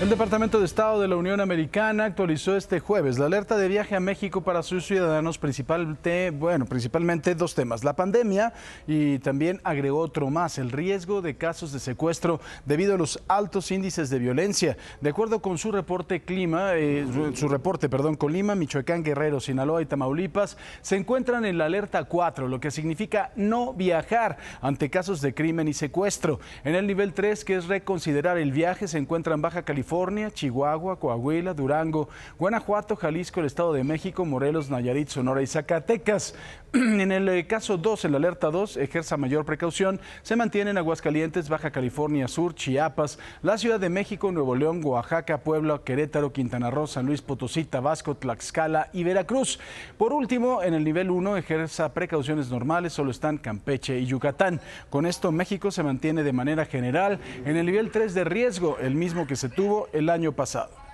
El Departamento de Estado de la Unión Americana actualizó este jueves la alerta de viaje a México para sus ciudadanos, principalmente, bueno, principalmente dos temas, la pandemia y también agregó otro más, el riesgo de casos de secuestro debido a los altos índices de violencia. De acuerdo con su reporte clima, eh, su, reporte, perdón, Colima, Michoacán, Guerrero, Sinaloa y Tamaulipas se encuentran en la alerta 4, lo que significa no viajar ante casos de crimen y secuestro. En el nivel 3, que es reconsiderar el viaje, se encuentran Baja California California, Chihuahua, Coahuila, Durango, Guanajuato, Jalisco, el Estado de México, Morelos, Nayarit, Sonora y Zacatecas. En el eh, caso 2, en la alerta 2, ejerza mayor precaución. Se mantienen Aguascalientes, Baja California Sur, Chiapas, la Ciudad de México, Nuevo León, Oaxaca, Puebla, Querétaro, Quintana Roo, San Luis Potosí, Tabasco, Tlaxcala y Veracruz. Por último, en el nivel 1, ejerza precauciones normales, solo están Campeche y Yucatán. Con esto, México se mantiene de manera general en el nivel 3 de riesgo, el mismo que se tuvo el año pasado.